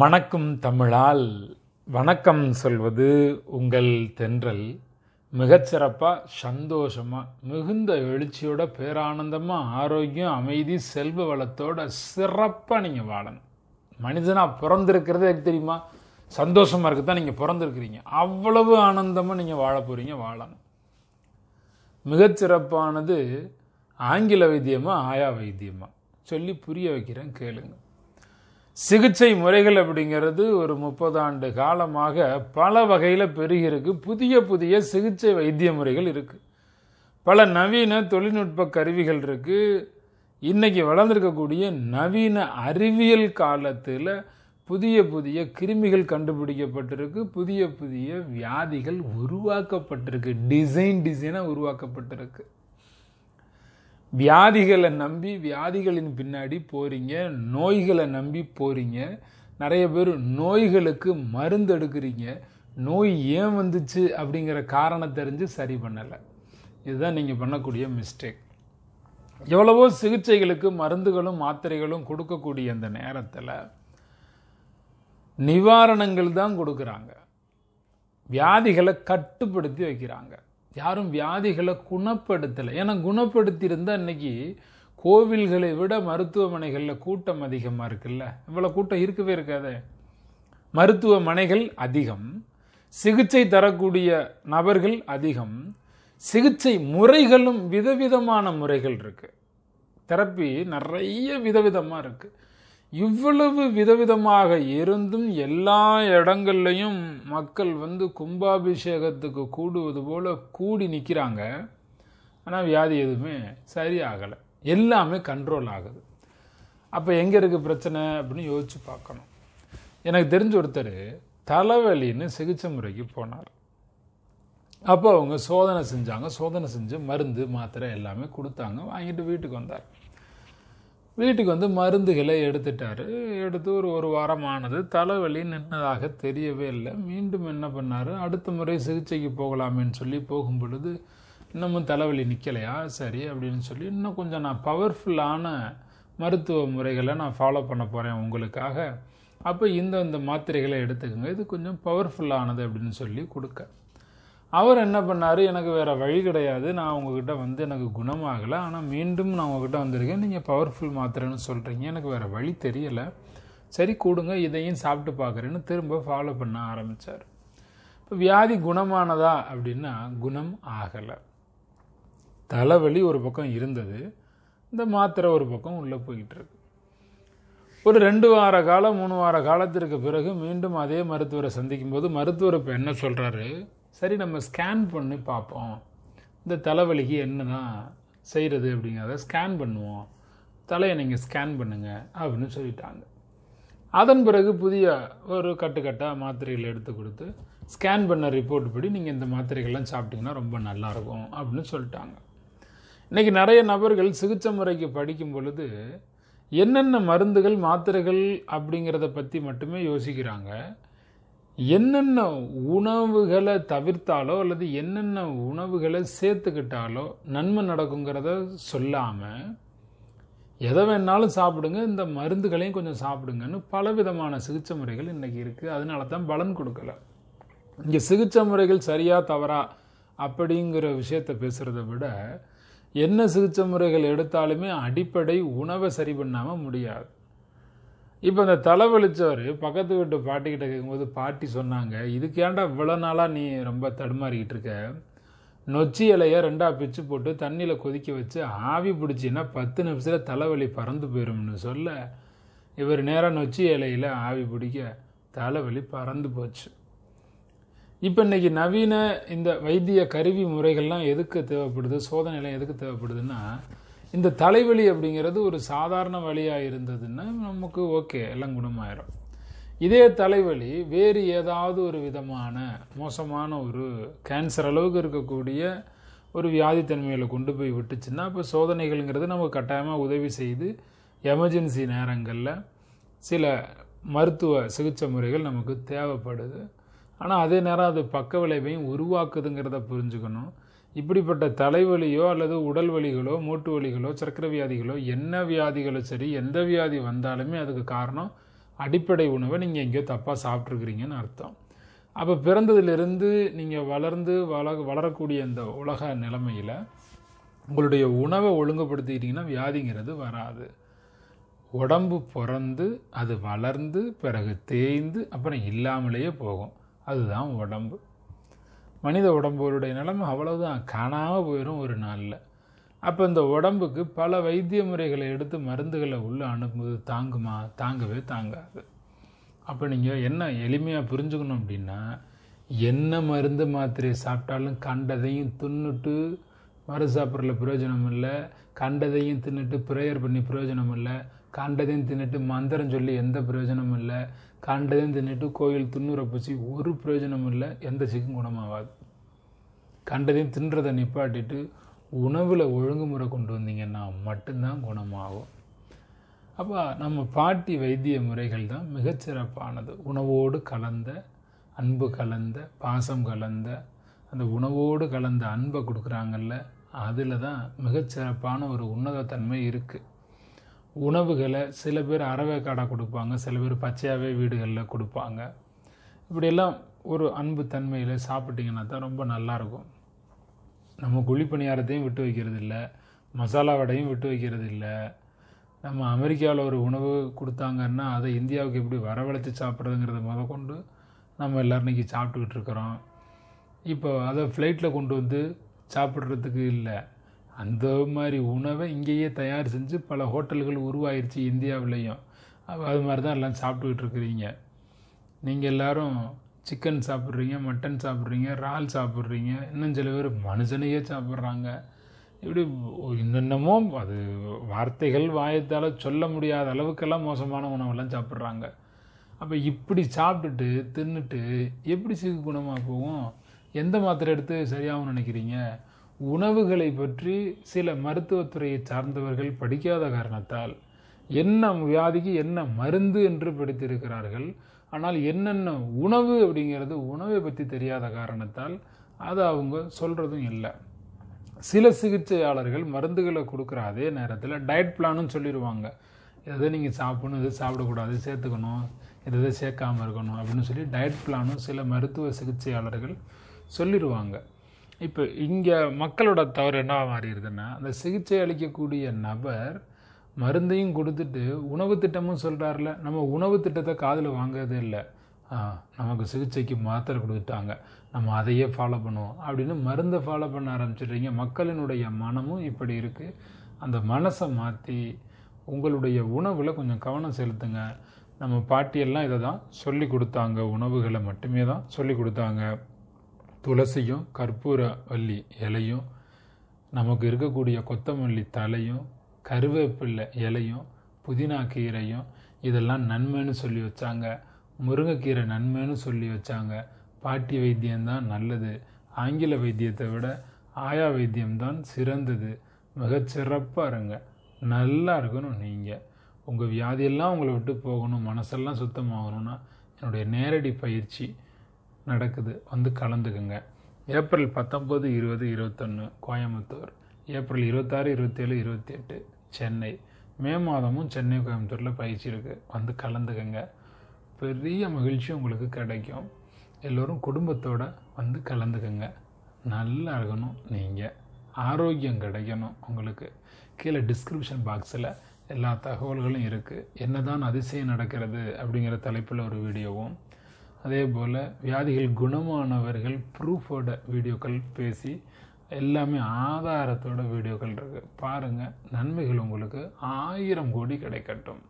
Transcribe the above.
மணக்கும் தமிழால் வணக்கம் சொல்வது உங்கள் தென்றல் மிகச்சிறப்பாக சந்தோஷமாக மிகுந்த எழுச்சியோட பேரானந்தமாக ஆரோக்கியம் அமைதி செல்வ வளத்தோட சிறப்பாக நீங்கள் வாழணும் மனிதனாக எனக்கு தெரியுமா சந்தோஷமாக இருக்க தான் நீங்கள் பிறந்திருக்கிறீங்க அவ்வளவு ஆனந்தமாக நீங்கள் வாழ போகிறீங்க வாழணும் மிகச்சிறப்பானது ஆங்கில வைத்தியமாக ஆயா வைத்தியமாக சொல்லி புரிய வைக்கிறேன் கேளுங்கள் சிகிச்சை முறைகள் அப்படிங்கிறது ஒரு முப்பது ஆண்டு காலமாக பல வகையில் பெருகிருக்கு புதிய புதிய சிகிச்சை வைத்திய முறைகள் இருக்குது பல நவீன தொழில்நுட்ப கருவிகள் இருக்குது இன்றைக்கி வளர்ந்துருக்கக்கூடிய நவீன அறிவியல் காலத்தில் புதிய புதிய கிருமிகள் கண்டுபிடிக்கப்பட்டிருக்கு புதிய புதிய வியாதிகள் உருவாக்கப்பட்டிருக்கு டிசைன் டிசைனாக உருவாக்கப்பட்டிருக்கு வியாதிகளை நம்பி வியாதிகளின் பின்னாடி போகிறீங்க நோய்களை நம்பி போகிறீங்க நிறைய பேர் நோய்களுக்கு மருந்து எடுக்கிறீங்க நோய் ஏன் வந்துச்சு அப்படிங்கிற காரணம் தெரிஞ்சு சரி பண்ணலை இதுதான் நீங்கள் பண்ணக்கூடிய மிஸ்டேக் எவ்வளவோ சிகிச்சைகளுக்கு மருந்துகளும் மாத்திரைகளும் கொடுக்கக்கூடிய அந்த நேரத்தில் நிவாரணங்கள் தான் கொடுக்குறாங்க வியாதிகளை கட்டுப்படுத்தி வைக்கிறாங்க யாரும் வியாதிகளை குணப்படுத்தலை ஏன்னா குணப்படுத்தியிருந்தால் இன்றைக்கி கோவில்களை விட மருத்துவமனைகளில் கூட்டம் அதிகமாக இருக்குல்ல இவ்வளோ கூட்டம் இருக்கவே இருக்காதே மருத்துவமனைகள் அதிகம் சிகிச்சை தரக்கூடிய நபர்கள் அதிகம் சிகிச்சை முறைகளும் விதவிதமான முறைகள் இருக்குது தெரப்பி நிறைய விதவிதமாக இருக்குது இவ்வளவு விதவிதமாக இருந்தும் எல்லா இடங்கள்லையும் மக்கள் வந்து கும்பாபிஷேகத்துக்கு கூடுவது போல கூடி நிற்கிறாங்க ஆனால் வியாதி எதுவுமே சரியாகலை எல்லாமே கண்ட்ரோல் ஆகுது அப்போ எங்கே இருக்குது பிரச்சனை அப்படின்னு யோசித்து பார்க்கணும் எனக்கு தெரிஞ்ச ஒருத்தர் தலைவலின்னு சிகிச்சை முறைக்கு போனார் அப்போ அவங்க சோதனை செஞ்சாங்க சோதனை செஞ்சு மருந்து மாத்திரை எல்லாமே கொடுத்தாங்க வாங்கிட்டு வீட்டுக்கு வந்தார் வீட்டுக்கு வந்து மருந்துகளை எடுத்துட்டார் எடுத்து ஒரு ஒரு வாரமானது தலைவலி நின்னதாக தெரியவே இல்லை மீண்டும் என்ன பண்ணார் அடுத்த முறை சிகிச்சைக்கு போகலாமேன்னு சொல்லி போகும் பொழுது இன்னமும் தலைவலி நிற்கலையா சரி அப்படின்னு சொல்லி இன்னும் கொஞ்சம் நான் பவர்ஃபுல்லான மருத்துவ முறைகளை நான் ஃபாலோ பண்ண போகிறேன் உங்களுக்காக அப்போ இந்த இந்த மாத்திரைகளை எடுத்துக்கோங்க இது கொஞ்சம் பவர்ஃபுல்லானது அப்படின்னு சொல்லி கொடுக்க அவர் என்ன பண்ணார் எனக்கு வேறு வழி கிடையாது நான் உங்ககிட்ட வந்து எனக்கு குணமாகலை ஆனால் மீண்டும் நான் உங்ககிட்ட வந்திருக்கேன் நீங்கள் பவர்ஃபுல் மாத்திரைன்னு சொல்கிறீங்க எனக்கு வேறு வழி தெரியலை சரி கொடுங்க இதையும் சாப்பிட்டு பார்க்குறேன்னு திரும்ப ஃபாலோ பண்ண ஆரம்பித்தார் இப்போ வியாதி குணமானதா அப்படின்னா குணம் ஆகலை தலைவலி ஒரு பக்கம் இருந்தது இந்த மாத்திரை ஒரு பக்கம் உள்ளே போய்கிட்டு இருக்கு ஒரு ரெண்டு வார காலம் மூணு வார காலத்திற்கு பிறகு மீண்டும் அதே மருத்துவரை சந்திக்கும் போது மருத்துவர் இப்போ என்ன சொல்கிறாரு சரி நம்ம ஸ்கேன் பண்ணி பார்ப்போம் இந்த தலைவலிக்கு என்ன தான் செய்கிறது அப்படிங்கிறத ஸ்கேன் பண்ணுவோம் தலையை நீங்கள் ஸ்கேன் பண்ணுங்கள் அப்படின்னு சொல்லிட்டாங்க அதன் பிறகு புதிய ஒரு கட்டுக்கட்டாக மாத்திரைகள் எடுத்து கொடுத்து ஸ்கேன் பண்ண ரிப்போர்ட் படி நீங்கள் இந்த மாத்திரைகள்லாம் சாப்பிட்டிங்கன்னா ரொம்ப நல்லாயிருக்கும் அப்படின்னு சொல்லிட்டாங்க இன்றைக்கி நிறைய நபர்கள் சிகிச்சை முறைக்கு படிக்கும் பொழுது என்னென்ன மருந்துகள் மாத்திரைகள் அப்படிங்கிறத பற்றி மட்டுமே யோசிக்கிறாங்க என்னென்ன உணவுகளை தவிர்த்தாலோ அல்லது என்னென்ன உணவுகளை சேர்த்துக்கிட்டாலோ நன்மை நடக்குங்கிறத சொல்லாமல் எதை வேணாலும் சாப்பிடுங்க இந்த மருந்துகளையும் கொஞ்சம் சாப்பிடுங்கன்னு பல விதமான சிகிச்சை முறைகள் இன்றைக்கி இருக்குது அதனால தான் பலன் கொடுக்கல இங்கே சிகிச்சை முறைகள் சரியாக தவறா அப்படிங்கிற விஷயத்தை பேசுகிறத விட என்ன சிகிச்சை முறைகள் எடுத்தாலுமே அடிப்படை உணவை சரி பண்ணாமல் முடியாது இப்போ இந்த தலை வலித்தவர் பக்கத்து வீட்டு பாட்டிக்கிட்ட கேட்கும்போது பாட்டி சொன்னாங்க இதுக்கேண்டா இவ்வளோ நாளாக நீ ரொம்ப தடுமாறிக்கிட்டு இருக்க நொச்சி இலையை ரெண்டாக பிச்சு போட்டு தண்ணியில் கொதிக்க வச்சு ஆவி பிடிச்சின்னா பத்து நிமிஷத்தில் தலைவலி பறந்து போயிடும்னு சொல்ல இவர் நேராக நொச்சி இலையில் ஆவி பிடிக்க தலைவலி பறந்து போச்சு இப்போ இன்றைக்கி நவீன இந்த வைத்திய கருவி முறைகள்லாம் எதுக்கு தேவைப்படுது சோதனைலாம் எதுக்கு தேவைப்படுதுன்னா இந்த தலைவலி அப்படிங்கிறது ஒரு சாதாரண வழியாக இருந்ததுன்னா நமக்கு ஓகே எல்லாம் குணமாயிரும் இதே தலைவலி வேறு ஏதாவது ஒரு விதமான மோசமான ஒரு கேன்சர் அளவுக்கு இருக்கக்கூடிய ஒரு வியாதித்தன்மையில் கொண்டு போய் விட்டுச்சுன்னா இப்போ சோதனைகள்ங்கிறது நமக்கு கட்டாயமாக உதவி செய்து எமர்ஜென்சி நேரங்களில் சில மருத்துவ சிகிச்சை முறைகள் நமக்கு தேவைப்படுது ஆனால் அதே நேரம் அது பக்க விளைவையும் உருவாக்குதுங்கிறத புரிஞ்சுக்கணும் இப்படிப்பட்ட தலைவலியோ அல்லது உடல் வலிகளோ மூட்டு வலிகளோ சர்க்கரை வியாதிகளோ என்ன வியாதிகளோ சரி எந்த வியாதி வந்தாலுமே அதுக்கு காரணம் அடிப்படை உணவை நீங்கள் எங்கேயோ தப்பாக சாப்பிட்ருக்குறீங்கன்னு அர்த்தம் அப்போ பிறந்ததுலேருந்து நீங்கள் வளர்ந்து வள வளரக்கூடிய இந்த உலக நிலைமையில் உங்களுடைய உணவை ஒழுங்குபடுத்திக்கிட்டிங்கன்னா வியாதிங்கிறது வராது உடம்பு பிறந்து அது வளர்ந்து பிறகு தேய்ந்து அப்புறம் இல்லாமலேயே போகும் அதுதான் உடம்பு மனித உடம்புடைய நிலைமை அவ்வளவுதான் காணாமல் போயிடும் ஒரு நாளில் அப்போ இந்த உடம்புக்கு பல வைத்திய முறைகளை எடுத்து மருந்துகளை உள்ளே அனுப்பும்போது தாங்குமா தாங்கவே தாங்காது அப்போ நீங்கள் என்ன எளிமையாக புரிஞ்சுக்கணும் அப்படின்னா என்ன மருந்து மாத்திரை சாப்பிட்டாலும் கண்டதையும் தின்னுட்டு மறு சாப்பிட்றல பிரயோஜனம் இல்லை கண்டதையும் தின்னுட்டு ப்ரேயர் பண்ணி பிரயோஜனம் இல்லை கண்டதையும் தின்னுட்டு மந்திரம் சொல்லி எந்த பிரயோஜனமும் இல்லை கண்டதையும் தின்னுட்டு கோயில் துண்ணுற பூச்சி ஒரு பிரயோஜனமும் இல்லை எந்த சிக்கும் குணமாகாது கண்டதையும் தின்றதை நிப்பாட்டிட்டு உணவில் ஒழுங்குமுறை கொண்டு வந்தீங்கன்னா மட்டும்தான் குணமாகும் அப்போ நம்ம பாட்டி வைத்திய முறைகள் தான் மிகச்சிறப்பானது உணவோடு கலந்த அன்பு கலந்த பாசம் கலந்த அந்த உணவோடு கலந்த அன்பை கொடுக்குறாங்கல்ல அதில் தான் மிகச்சிறப்பான ஒரு உன்னதத்தன்மை இருக்குது உணவுகளை சில பேர் காடாக கொடுப்பாங்க சில பேர் பச்சையாகவே வீடுகளில் கொடுப்பாங்க இப்படியெல்லாம் ஒரு அன்பு தன்மையில் சாப்பிட்டிங்கன்னா தான் ரொம்ப நல்லாயிருக்கும் நம்ம குழிப்பணியாரத்தையும் விட்டு வைக்கிறது இல்லை மசாலா வடையும் விட்டு வைக்கிறது இல்லை நம்ம அமெரிக்காவில் ஒரு உணவு கொடுத்தாங்கன்னா அதை இந்தியாவுக்கு எப்படி வரவழைத்து சாப்பிட்றதுங்கிறத முத கொண்டு நம்ம எல்லோரும் இன்றைக்கி சாப்பிட்டுக்கிட்டு இருக்கிறோம் இப்போ அதை ஃப்ளைட்டில் கொண்டு வந்து சாப்பிட்றதுக்கு இல்லை அந்த மாதிரி உணவை இங்கேயே தயார் செஞ்சு பல ஹோட்டல்கள் உருவாயிருச்சு இந்தியாவிலையும் அது மாதிரி தான் எல்லாம் சாப்பிட்டுக்கிட்டு இருக்கிறீங்க நீங்கள் எல்லோரும் சிக்கன் சாப்பிட்றீங்க மட்டன் சாப்பிட்றீங்க இறால் சாப்பிட்றீங்க இன்னும் சில பேர் மனுஷனையே சாப்பிட்றாங்க இப்படி என்னென்னமோ அது வார்த்தைகள் வாயத்தால் சொல்ல முடியாத அளவுக்கெல்லாம் மோசமான உணவெல்லாம் சாப்பிட்றாங்க அப்போ இப்படி சாப்பிட்டுட்டு தின்னுட்டு எப்படி சீக்கு குணமாக போகும் எந்த மாத்திரை எடுத்து சரியாகும்னு நினைக்கிறீங்க உணவுகளை பற்றி சில மருத்துவத்துறையை சார்ந்தவர்கள் படிக்காத காரணத்தால் என்ன வியாதிக்கு என்ன மருந்து என்று படித்திருக்கிறார்கள் ஆனால் என்னென்ன உணவு அப்படிங்கிறது உணவை பற்றி தெரியாத காரணத்தால் அதை அவங்க சொல்கிறதும் இல்லை சில சிகிச்சையாளர்கள் மருந்துகளை கொடுக்குற அதே நேரத்தில் டயட் பிளானும் சொல்லிடுவாங்க எதை நீங்கள் சாப்பிடணும் எதை சாப்பிடக்கூடாது சேர்த்துக்கணும் எதை சேர்க்காமல் இருக்கணும் அப்படின்னு சொல்லி டயட் பிளானும் சில மருத்துவ சிகிச்சையாளர்கள் சொல்லிடுவாங்க இப்போ இங்கே மக்களோட தவறு என்ன மாறிடுதுன்னா அந்த சிகிச்சை அளிக்கக்கூடிய நபர் மருந்தையும் கொடுத்துட்டு உணவு திட்டமும் சொல்கிறாரில்ல நம்ம உணவு திட்டத்தை காதில் வாங்கிறதே இல்லை நமக்கு சிகிச்சைக்கு மாத்திரை கொடுத்துட்டாங்க நம்ம அதையே ஃபாலோ பண்ணுவோம் அப்படின்னு மருந்தை ஃபாலோ பண்ண ஆரம்பிச்சிடுறீங்க மக்களினுடைய மனமும் இப்படி இருக்குது அந்த மனசை மாற்றி உங்களுடைய உணவில் கொஞ்சம் கவனம் செலுத்துங்க நம்ம பாட்டியெல்லாம் இதை தான் சொல்லி கொடுத்தாங்க உணவுகளை மட்டுமே தான் சொல்லி கொடுத்தாங்க துளசியும் கற்பூர வள்ளி இலையும் நமக்கு இருக்கக்கூடிய கொத்தமல்லி தலையும் கருவேப்பிள்ளை இலையும் புதினா கீரையும் இதெல்லாம் நன்மைன்னு சொல்லி வச்சாங்க முருங்கைக்கீரை நன்மைன்னு சொல்லி வச்சாங்க பாட்டி வைத்தியம்தான் நல்லது ஆங்கில வைத்தியத்தை விட ஆயா வைத்தியம்தான் சிறந்தது மிகச்சிறப்பாக இருங்க நல்லா இருக்கணும் நீங்கள் உங்கள் வியாதியெல்லாம் உங்களை விட்டு போகணும் மனசெல்லாம் சுத்தமாகணும்னா என்னுடைய நேரடி பயிற்சி நடக்குது வந்து கலந்துக்குங்க ஏப்ரல் பத்தொம்போது இருபது இருபத்தொன்று கோயம்புத்தூர் ஏப்ரல் இருபத்தாறு இருபத்தேழு இருபத்தி எட்டு சென்னை மே மாதமும் சென்னை கோயம்புத்தூரில் பயிற்சி இருக்குது வந்து கலந்துக்குங்க பெரிய மகிழ்ச்சி உங்களுக்கு கிடைக்கும் எல்லோரும் குடும்பத்தோடு வந்து கலந்துக்குங்க நல்லா இருக்கணும் நீங்கள் ஆரோக்கியம் கிடைக்கணும் உங்களுக்கு கீழே டிஸ்கிரிப்ஷன் பாக்ஸில் எல்லா தகவல்களும் இருக்குது என்ன தான் அதிசயம் நடக்கிறது அப்படிங்கிற தலைப்பில் ஒரு வீடியோவும் அதே போல் வியாதிகள் குணமானவர்கள் ப்ரூஃபோட வீடியோக்கள் பேசி எல்லாமே ஆதாரத்தோட வீடியோக்கள் இருக்குது பாருங்கள் நன்மைகள் உங்களுக்கு ஆயிரம் கோடி கிடைக்கட்டும்